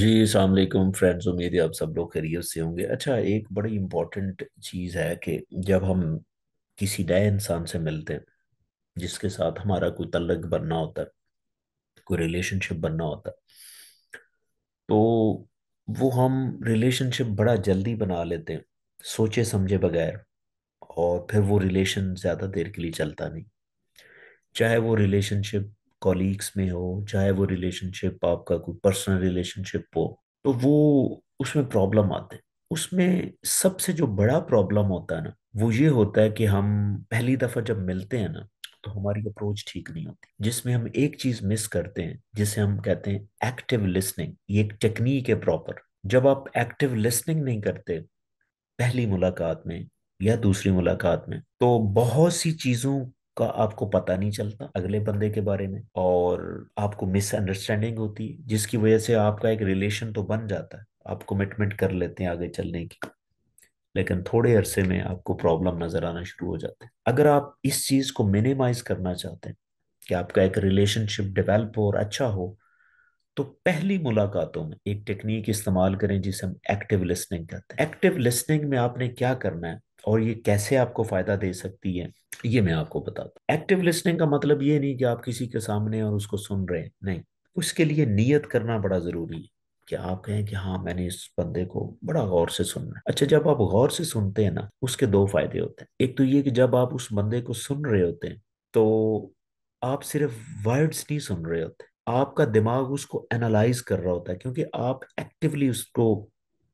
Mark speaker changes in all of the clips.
Speaker 1: जी सलामकुम फ्रेंड्स उम्मीद है आप सब लोग खैरियत से होंगे अच्छा एक बड़ी इम्पॉर्टेंट चीज़ है कि जब हम किसी नए इंसान से मिलते हैं जिसके साथ हमारा कोई तलग बनना होता है कोई रिलेशनशिप बनना होता है तो वो हम रिलेशनशिप बड़ा जल्दी बना लेते हैं सोचे समझे बगैर और फिर वो रिलेशन ज़्यादा देर के लिए चलता नहीं चाहे वो रिलेशनशिप कॉलीग्स में हो चाहे वो रिलेशनशिप आपका कोई पर्सनल रिलेशनशिप हो तो वो उसमें प्रॉब्लम आते हैं उसमें सबसे जो बड़ा प्रॉब्लम होता है ना वो ये होता है कि हम पहली दफा जब मिलते हैं ना तो हमारी अप्रोच ठीक नहीं होती जिसमें हम एक चीज मिस करते हैं जिसे हम कहते हैं एक्टिव लिसनिंग ये एक टेक्निक है प्रॉपर जब आप एक्टिव लिसनिंग नहीं करते पहली मुलाकात में या दूसरी मुलाकात में तो बहुत सी चीजों का आपको पता नहीं चलता अगले बंदे के बारे में और आपको मिसअंडरस्टैंडिंग होती है जिसकी वजह से आपका एक रिलेशन तो बन जाता है आप कमिटमेंट कर लेते हैं आगे चलने की लेकिन थोड़े अरसे में आपको प्रॉब्लम नज़र आना शुरू हो जाते हैं अगर आप इस चीज़ को मिनिमाइज करना चाहते हैं कि आपका एक रिलेशनशिप डेवलप हो और अच्छा हो तो पहली मुलाकातों में एक टेक्निक इस्तेमाल करें जिसे हम एक्टिव लिसनिंग कहते हैं एक्टिव लिसनिंग में आपने क्या करना है और ये कैसे आपको फायदा दे सकती है ये मैं आपको बताता एक्टिव लिसनिंग का मतलब ये नहीं कि आप किसी के सामने और उसको सुन रहे हैं नहीं उसके लिए नियत करना बड़ा जरूरी है कि आप कहें कि हाँ मैंने इस बंदे को बड़ा गौर से सुनना है अच्छा जब आप गौर से सुनते हैं ना उसके दो फायदे होते हैं एक तो ये कि जब आप उस बंदे को सुन रहे होते हैं तो आप सिर्फ वर्ड्स नहीं सुन रहे होते आपका दिमाग उसको एनालाइज कर रहा होता है क्योंकि आप एक्टिवली उसको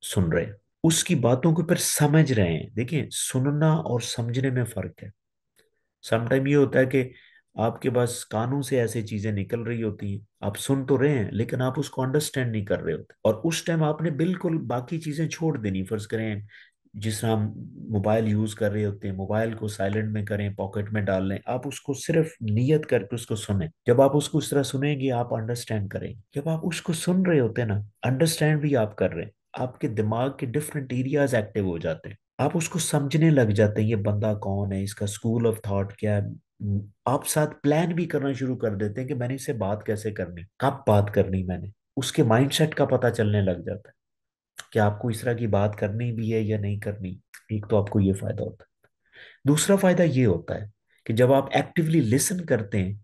Speaker 1: सुन रहे हैं उसकी बातों को फिर समझ रहे हैं देखिए सुनना और समझने में फ़र्क है समटाइम ये होता है कि आपके पास कानों से ऐसी चीज़ें निकल रही होती हैं आप सुन तो रहे हैं लेकिन आप उसको अंडरस्टैंड नहीं कर रहे होते और उस टाइम आपने बिल्कुल बाकी चीज़ें छोड़ देनी फ़र्ज़ करें जिस तरह हम मोबाइल यूज़ कर रहे होते हैं मोबाइल को साइलेंट में करें पॉकेट में डाल लें आप उसको सिर्फ नियत करके उसको सुने जब आप उसको उस तरह सुनेंगे आप अंडरस्टैंड करेंगे जब आप उसको सुन रहे होते हैं ना अंडरस्टैंड भी आप कर रहे हैं आपके दिमाग के डिफरेंट एरियाज एक्टिव हो जाते हैं आप उसको समझने लग जाते हैं ये बंदा कौन है इसका स्कूल ऑफ थॉट क्या है हम्म, आप साथ प्लान भी करना शुरू कर देते हैं कि मैंने इससे बात कैसे करनी कब बात करनी मैंने उसके माइंडसेट का पता चलने लग जाता है कि आपको इस तरह की बात करनी भी है या नहीं करनी एक तो आपको ये फायदा होता है दूसरा फायदा ये होता है कि जब आप एक्टिवली लिसन करते हैं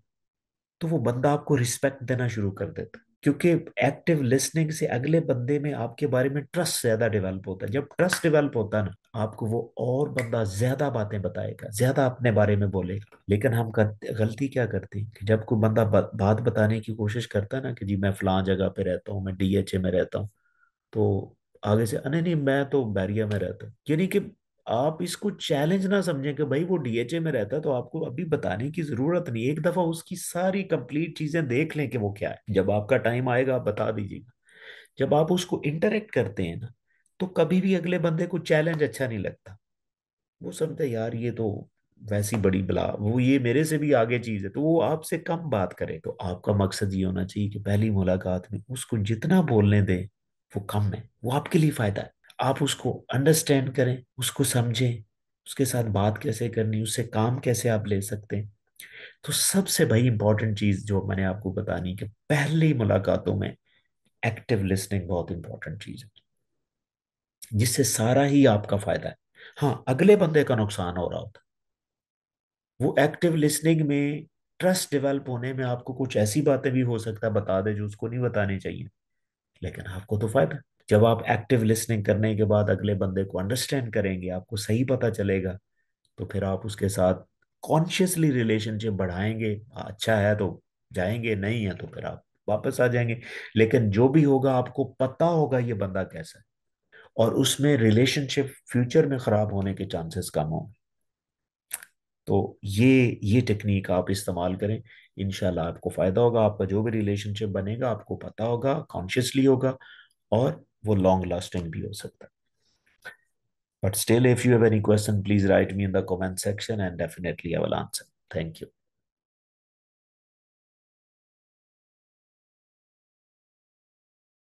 Speaker 1: तो वो बंदा आपको रिस्पेक्ट देना शुरू कर देता है क्योंकि एक्टिव लिसनिंग से अगले बंदे में आपके बारे में ट्रस्ट ज्यादा डेवलप होता है जब ट्रस्ट डेवलप होता है ना आपको वो और बंदा ज्यादा बातें बताएगा ज्यादा अपने बारे में बोलेगा लेकिन हम कर, गलती क्या करते हैं कि जब कोई बंदा बात बताने की कोशिश करता है ना कि जी मैं फलां जगह पे रहता हूँ मैं डीएचए में रहता हूँ तो आगे से अरे नहीं मैं तो बैरिया में रहता हूँ यानी कि आप इसको चैलेंज ना समझें कि भाई वो डीएचए में रहता है तो आपको अभी बताने की जरूरत नहीं एक दफा उसकी सारी कंप्लीट चीजें देख लें कि वो क्या है जब आपका टाइम आएगा आप बता दीजिएगा जब आप उसको इंटरेक्ट करते हैं ना तो कभी भी अगले बंदे को चैलेंज अच्छा नहीं लगता वो समझते यार ये तो वैसी बड़ी बला वो ये मेरे से भी आगे चीज है तो वो आपसे कम बात करे तो आपका मकसद ये होना चाहिए कि पहली मुलाकात में उसको जितना बोलने दें वो कम है वो आपके लिए फायदा है आप उसको अंडरस्टैंड करें उसको समझें उसके साथ बात कैसे करनी उससे काम कैसे आप ले सकते हैं तो सबसे भाई इंपॉर्टेंट चीज़ जो मैंने आपको बतानी कि पहली मुलाकातों में एक्टिव लिसनिंग बहुत इंपॉर्टेंट चीज़ है जिससे सारा ही आपका फायदा है हाँ अगले बंदे का नुकसान हो रहा होता वो एक्टिव लिसनिंग में ट्रस्ट डेवलप होने में आपको कुछ ऐसी बातें भी हो सकता है बता दे जो उसको नहीं बतानी चाहिए लेकिन आपको तो फायदा जब आप एक्टिव लिसनिंग करने के बाद अगले बंदे को अंडरस्टैंड करेंगे आपको सही पता चलेगा तो फिर आप उसके साथ कॉन्शियसली रिलेशनशिप बढ़ाएंगे अच्छा है तो जाएंगे नहीं है तो फिर आप वापस आ जाएंगे लेकिन जो भी होगा आपको पता होगा ये बंदा कैसा है और उसमें रिलेशनशिप फ्यूचर में खराब होने के चांसेस कम होंगे तो ये ये टेक्निक आप इस्तेमाल करें इनशाला आपको फ़ायदा होगा आपका जो भी रिलेशनशिप बनेगा आपको पता होगा कॉन्शियसली होगा और वो लॉन्ग लास्टिंग भी हो सकता है but still if you have any question please write me in the comment section and definitely I will answer thank you